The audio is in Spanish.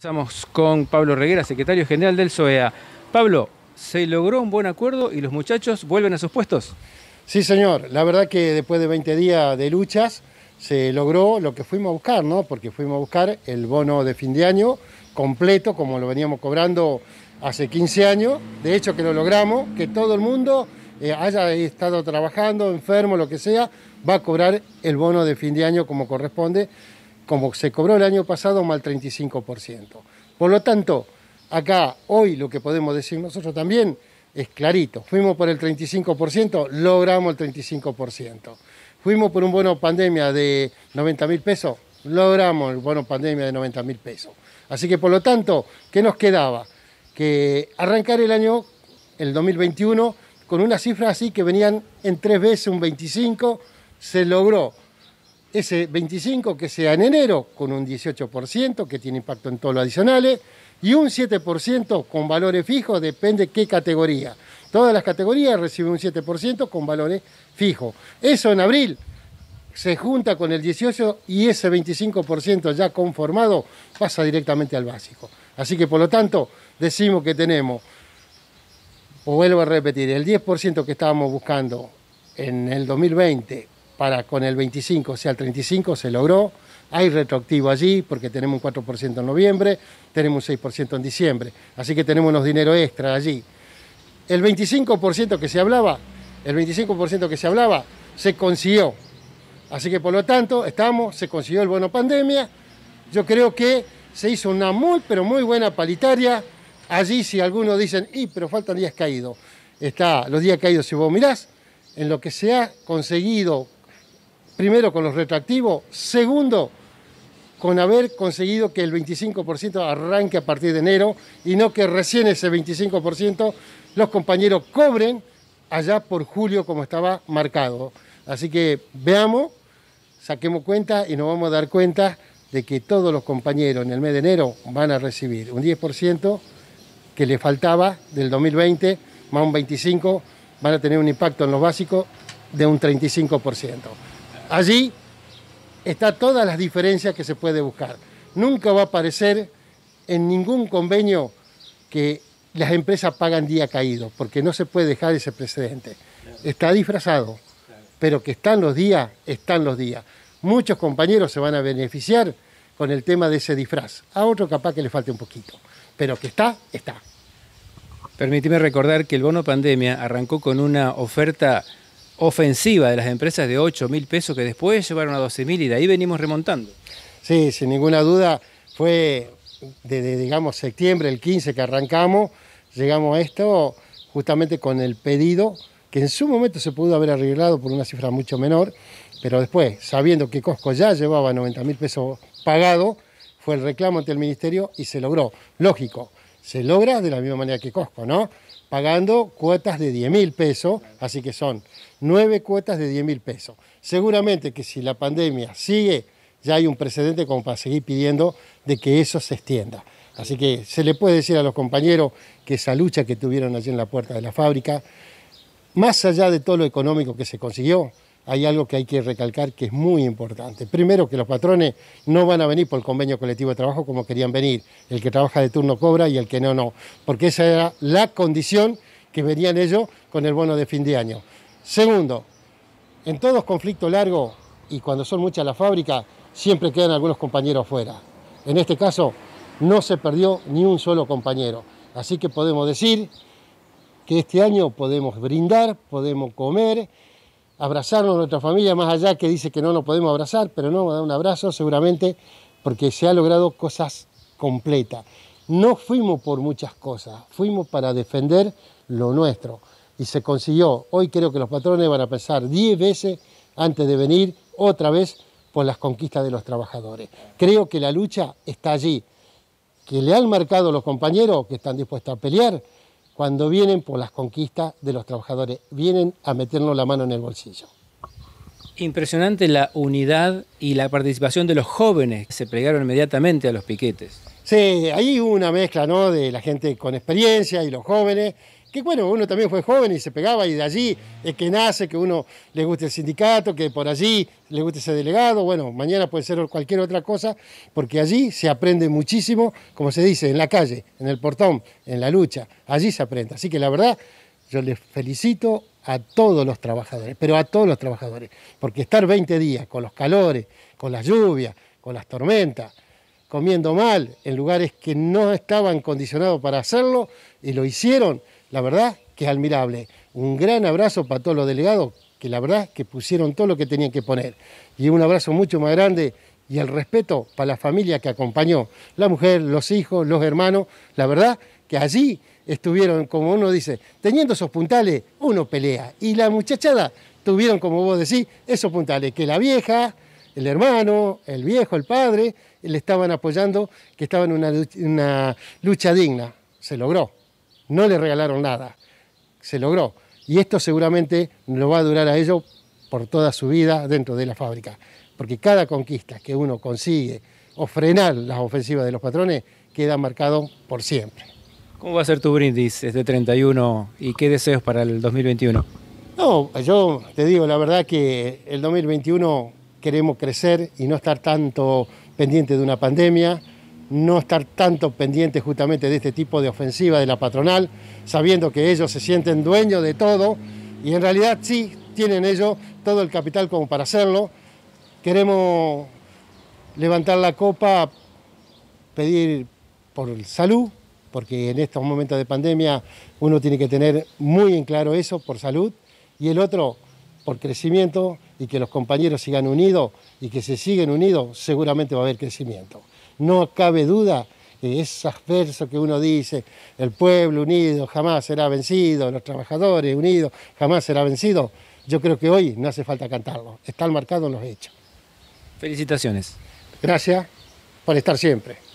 Estamos con Pablo Reguera, secretario general del SOEA. Pablo, se logró un buen acuerdo y los muchachos vuelven a sus puestos. Sí, señor. La verdad que después de 20 días de luchas se logró lo que fuimos a buscar, ¿no? Porque fuimos a buscar el bono de fin de año completo, como lo veníamos cobrando hace 15 años. De hecho, que lo logramos, que todo el mundo eh, haya estado trabajando, enfermo, lo que sea, va a cobrar el bono de fin de año como corresponde como se cobró el año pasado, mal 35%. Por lo tanto, acá hoy lo que podemos decir nosotros también es clarito, fuimos por el 35%, logramos el 35%. Fuimos por un bono pandemia de 90 mil pesos, logramos el bono pandemia de 90 mil pesos. Así que por lo tanto, ¿qué nos quedaba? Que arrancar el año, el 2021, con una cifra así que venían en tres veces un 25, se logró ese 25 que sea en enero con un 18% que tiene impacto en todos los adicionales eh, y un 7% con valores fijos, depende qué categoría. Todas las categorías reciben un 7% con valores fijos. Eso en abril se junta con el 18 y ese 25% ya conformado pasa directamente al básico. Así que por lo tanto decimos que tenemos, o vuelvo a repetir, el 10% que estábamos buscando en el 2020 para con el 25, o sea, el 35 se logró. Hay retroactivo allí porque tenemos un 4% en noviembre, tenemos un 6% en diciembre, así que tenemos unos dinero extra allí. El 25% que se hablaba, el 25% que se hablaba se consiguió. Así que por lo tanto, estamos, se consiguió el bono pandemia. Yo creo que se hizo una muy, pero muy buena palitaria, Allí si algunos dicen, y pero faltan días caídos, está los días caídos si vos mirás, en lo que se ha conseguido primero con los retractivos, segundo con haber conseguido que el 25% arranque a partir de enero y no que recién ese 25% los compañeros cobren allá por julio como estaba marcado. Así que veamos, saquemos cuenta y nos vamos a dar cuenta de que todos los compañeros en el mes de enero van a recibir un 10% que le faltaba del 2020 más un 25% van a tener un impacto en los básicos de un 35%. Allí están todas las diferencias que se puede buscar. Nunca va a aparecer en ningún convenio que las empresas pagan día caído, porque no se puede dejar ese precedente. Está disfrazado, pero que están los días, están los días. Muchos compañeros se van a beneficiar con el tema de ese disfraz. A otro capaz que le falte un poquito, pero que está, está. Permíteme recordar que el bono pandemia arrancó con una oferta ofensiva de las empresas de 8 mil pesos que después llevaron a 12 mil y de ahí venimos remontando. Sí, sin ninguna duda fue desde, digamos, septiembre, el 15 que arrancamos, llegamos a esto justamente con el pedido que en su momento se pudo haber arreglado por una cifra mucho menor, pero después, sabiendo que Costco ya llevaba 90 mil pesos pagado, fue el reclamo ante el ministerio y se logró. Lógico, se logra de la misma manera que Costco, ¿no? pagando cuotas de 10 mil pesos, así que son nueve cuotas de 10 mil pesos. Seguramente que si la pandemia sigue, ya hay un precedente como para seguir pidiendo de que eso se extienda. Así que se le puede decir a los compañeros que esa lucha que tuvieron allí en la puerta de la fábrica, más allá de todo lo económico que se consiguió, hay algo que hay que recalcar que es muy importante. Primero, que los patrones no van a venir por el convenio colectivo de trabajo como querían venir. El que trabaja de turno cobra y el que no, no. Porque esa era la condición que venían ellos con el bono de fin de año. Segundo, en todos conflictos largos y cuando son muchas las fábricas, siempre quedan algunos compañeros fuera. En este caso, no se perdió ni un solo compañero. Así que podemos decir que este año podemos brindar, podemos comer abrazarnos a nuestra familia, más allá que dice que no nos podemos abrazar, pero no, dar un abrazo seguramente porque se ha logrado cosas completas. No fuimos por muchas cosas, fuimos para defender lo nuestro y se consiguió. Hoy creo que los patrones van a pensar 10 veces antes de venir otra vez por las conquistas de los trabajadores. Creo que la lucha está allí, que le han marcado los compañeros que están dispuestos a pelear, cuando vienen por las conquistas de los trabajadores, vienen a meternos la mano en el bolsillo. Impresionante la unidad y la participación de los jóvenes que se plegaron inmediatamente a los piquetes. Sí, ahí una mezcla ¿no? de la gente con experiencia y los jóvenes, que bueno, uno también fue joven y se pegaba y de allí es que nace, que uno le guste el sindicato, que por allí le guste ese delegado, bueno, mañana puede ser cualquier otra cosa, porque allí se aprende muchísimo, como se dice, en la calle, en el portón, en la lucha, allí se aprende. Así que la verdad, yo les felicito a todos los trabajadores, pero a todos los trabajadores, porque estar 20 días con los calores, con las lluvias, con las tormentas, comiendo mal en lugares que no estaban condicionados para hacerlo y lo hicieron, la verdad que es admirable. Un gran abrazo para todos los delegados, que la verdad que pusieron todo lo que tenían que poner. Y un abrazo mucho más grande y el respeto para la familia que acompañó, la mujer, los hijos, los hermanos. La verdad que allí estuvieron, como uno dice, teniendo esos puntales, uno pelea. Y la muchachada tuvieron, como vos decís, esos puntales, que la vieja, el hermano, el viejo, el padre, le estaban apoyando, que estaban en una, una lucha digna. Se logró no le regalaron nada, se logró. Y esto seguramente lo va a durar a ellos por toda su vida dentro de la fábrica, porque cada conquista que uno consigue o frenar las ofensivas de los patrones queda marcado por siempre. ¿Cómo va a ser tu brindis este 31 y qué deseos para el 2021? No, yo te digo la verdad que el 2021 queremos crecer y no estar tanto pendiente de una pandemia, no estar tanto pendiente justamente de este tipo de ofensiva de la patronal, sabiendo que ellos se sienten dueños de todo y en realidad sí tienen ellos todo el capital como para hacerlo. Queremos levantar la copa, pedir por salud, porque en estos momentos de pandemia uno tiene que tener muy en claro eso, por salud, y el otro por crecimiento y que los compañeros sigan unidos y que se siguen unidos, seguramente va a haber crecimiento. No cabe duda que eh, esos versos que uno dice, el pueblo unido jamás será vencido, los trabajadores unidos jamás será vencido, yo creo que hoy no hace falta cantarlo, Está marcados en los hechos. Felicitaciones. Gracias por estar siempre.